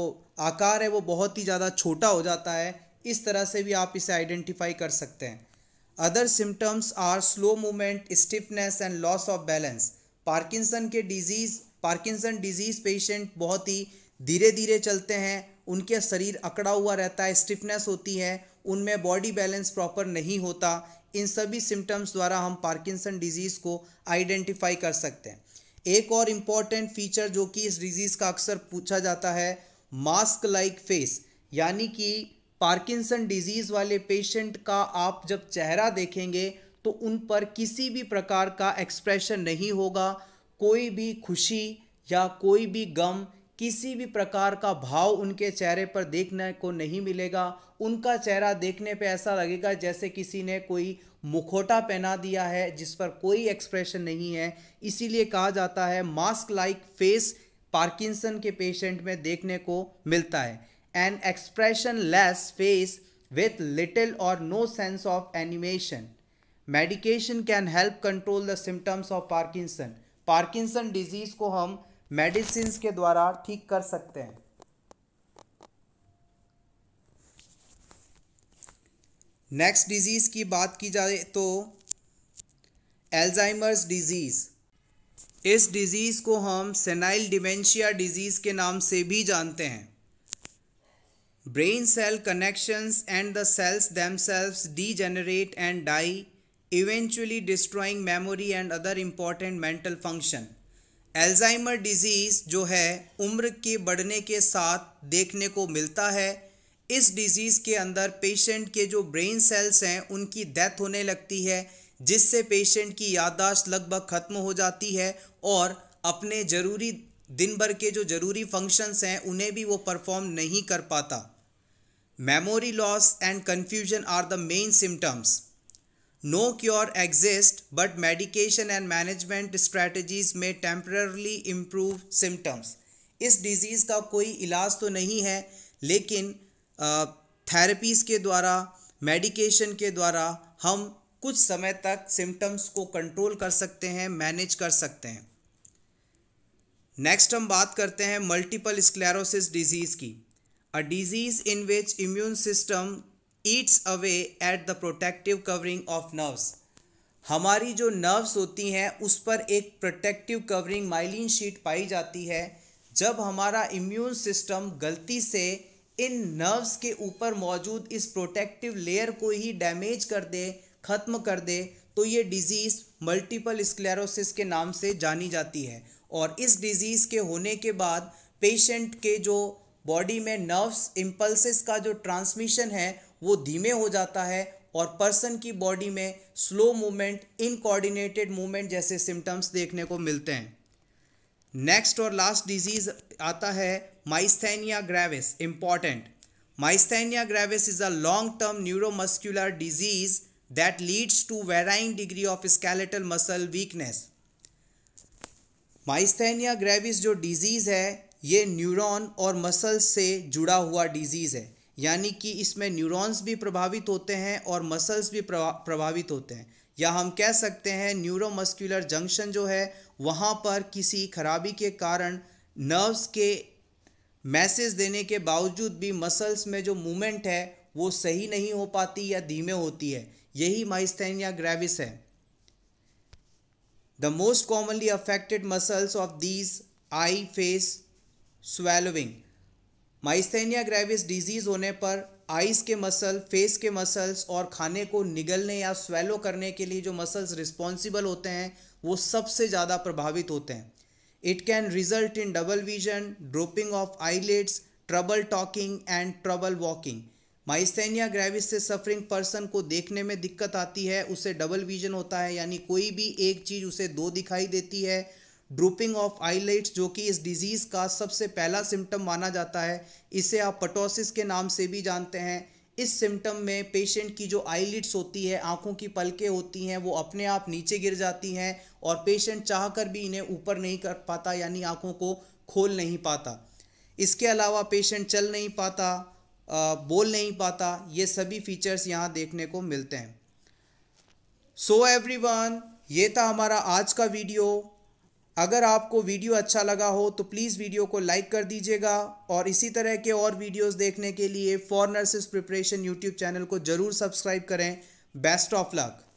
आकार है वो बहुत ही ज़्यादा छोटा हो जाता है इस तरह से भी आप इसे आइडेंटिफाई कर सकते हैं other symptoms are slow movement stiffness and loss of balance Parkinson के डिजीज़ पार्किंसन डिजीज़ पेशेंट बहुत ही धीरे धीरे चलते हैं उनके शरीर अकड़ा हुआ रहता है स्टिफनेस होती है उनमें बॉडी बैलेंस प्रॉपर नहीं होता इन सभी सिम्टम्स द्वारा हम पार्किंसन डिजीज़ को आइडेंटिफाई कर सकते हैं एक और इम्पॉर्टेंट फीचर जो कि इस डिजीज़ का अक्सर पूछा जाता है मास्क लाइक फेस यानी कि पार्किंसन डिजीज़ वाले पेशेंट का आप जब चेहरा देखेंगे तो उन पर किसी भी प्रकार का एक्सप्रेशन नहीं होगा कोई भी खुशी या कोई भी गम किसी भी प्रकार का भाव उनके चेहरे पर देखने को नहीं मिलेगा उनका चेहरा देखने पे ऐसा लगेगा जैसे किसी ने कोई मुखोटा पहना दिया है जिस पर कोई एक्सप्रेशन नहीं है इसीलिए कहा जाता है मास्क लाइक फेस पार्किंसन के पेशेंट में देखने को मिलता है an expressionless face with little और no sense of animation medication can help control the symptoms of Parkinson Parkinson disease को हम मेडिसिन के द्वारा ठीक कर सकते हैं नेक्स्ट डिजीज़ की बात की जाए तो एल्जाइमर्स डिजीज़ इस डिज़ीज़ को हम सेनाइल डिमेंशिया डिजीज़ के नाम से भी जानते हैं brain cell connections and the cells them degenerate and die eventually destroying memory and other important mental function Alzheimer disease जो है उम्र के बढ़ने के साथ देखने को मिलता है इस डिज़ीज़ के अंदर पेशेंट के जो ब्रेन सेल्स हैं उनकी डेथ होने लगती है जिससे पेशेंट की याददाश्त लगभग ख़त्म हो जाती है और अपने ज़रूरी दिन भर के जो ज़रूरी फंक्शंस हैं उन्हें भी वो परफॉर्म नहीं कर पाता memory loss and confusion are the main symptoms No cure exist but medication and management strategies may temporarily improve symptoms. इस डिज़ीज़ का कोई इलाज तो नहीं है लेकिन थेरेपीज़ के द्वारा मेडिकेशन के द्वारा हम कुछ समय तक सिम्टम्स को कंट्रोल कर सकते हैं मैनेज कर सकते हैं नेक्स्ट हम बात करते हैं मल्टीपल स्क्लेरोसिस डिजीज़ की a disease in which immune system eats away at the protective covering of nerves हमारी जो नर्व्स होती हैं उस पर एक प्रोटेक्टिव कवरिंग माइलिन शीट पाई जाती है जब हमारा इम्यून सिस्टम गलती से इन नर्व्स के ऊपर मौजूद इस प्रोटेक्टिव लेयर को ही डैमेज कर दे ख़त्म कर दे तो ये डिज़ीज़ मल्टीपल स्क्लेरोसिस के नाम से जानी जाती है और इस डिज़ीज़ के होने के बाद पेशेंट के जो बॉडी में नर्व्स इम्पल्स का जो ट्रांसमिशन है वो धीमे हो जाता है और पर्सन की बॉडी में स्लो मूवमेंट इनकोऑर्डिनेटेड मूवमेंट जैसे सिम्टम्स देखने को मिलते हैं नेक्स्ट और लास्ट डिजीज आता है myasthenia gravis important myasthenia gravis is a long term neuromuscular disease that leads to varying degree of skeletal muscle weakness myasthenia gravis जो डिजीज़ है ये न्यूरॉन और मसल से जुड़ा हुआ डिजीज़ है यानी कि इसमें न्यूरॉन्स भी प्रभावित होते हैं और मसल्स भी प्रभावित होते हैं या हम कह सकते हैं न्यूरोमस्कुलर जंक्शन जो है वहाँ पर किसी खराबी के कारण नर्व्स के मैसेज देने के बावजूद भी मसल्स में जो मूवमेंट है वो सही नहीं हो पाती या धीमे होती है यही माइस्थेनिया ग्रेविस है the most commonly affected muscles of these eye face swallowing myasthenia gravis disease होने पर आइज़ के मसल फेस के मसल्स और खाने को निगलने या स्वेलो करने के लिए जो मसल्स रिस्पॉन्सिबल होते हैं वो सबसे ज़्यादा प्रभावित होते हैं it can result in double vision drooping of eyelids trouble talking and trouble walking myasthenia gravis से सफरिंग पर्सन को देखने में दिक्कत आती है उसे डबल विजन होता है यानी कोई भी एक चीज़ उसे दो दिखाई देती है ड्रूपिंग ऑफ आईलाइट्स जो कि इस डिजीज़ का सबसे पहला सिम्टम माना जाता है इसे आप पटोसिस के नाम से भी जानते हैं इस सिम्टम में पेशेंट की जो आईलिट्स होती है आंखों की पलकें होती हैं वो अपने आप नीचे गिर जाती हैं और पेशेंट चाहकर भी इन्हें ऊपर नहीं कर पाता यानी आंखों को खोल नहीं पाता इसके अलावा पेशेंट चल नहीं पाता आ, बोल नहीं पाता ये सभी फीचर्स यहाँ देखने को मिलते हैं सो so एवरीवन ये था हमारा आज का वीडियो अगर आपको वीडियो अच्छा लगा हो तो प्लीज़ वीडियो को लाइक कर दीजिएगा और इसी तरह के और वीडियोस देखने के लिए for nurses preparation YouTube channel को ज़रूर सब्सक्राइब करें बेस्ट ऑफ लक